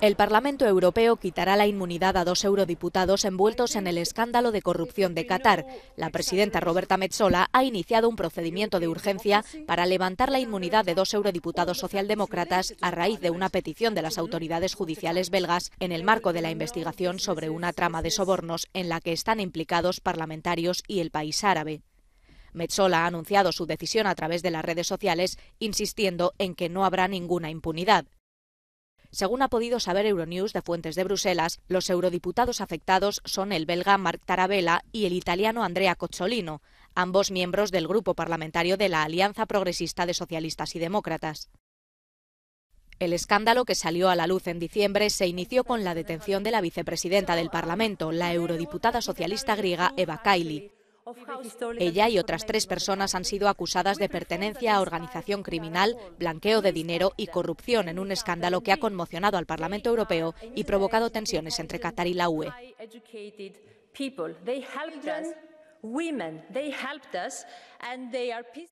El Parlamento Europeo quitará la inmunidad a dos eurodiputados envueltos en el escándalo de corrupción de Qatar. La presidenta Roberta Metzola ha iniciado un procedimiento de urgencia para levantar la inmunidad de dos eurodiputados socialdemócratas a raíz de una petición de las autoridades judiciales belgas en el marco de la investigación sobre una trama de sobornos en la que están implicados parlamentarios y el país árabe. Metzola ha anunciado su decisión a través de las redes sociales, insistiendo en que no habrá ninguna impunidad. Según ha podido saber Euronews de fuentes de Bruselas, los eurodiputados afectados son el belga Marc Tarabella y el italiano Andrea Cozzolino, ambos miembros del grupo parlamentario de la Alianza Progresista de Socialistas y Demócratas. El escándalo que salió a la luz en diciembre se inició con la detención de la vicepresidenta del Parlamento, la eurodiputada socialista griega Eva Kaili. Ella y otras tres personas han sido acusadas de pertenencia a organización criminal, blanqueo de dinero y corrupción en un escándalo que ha conmocionado al Parlamento Europeo y provocado tensiones entre Qatar y la UE.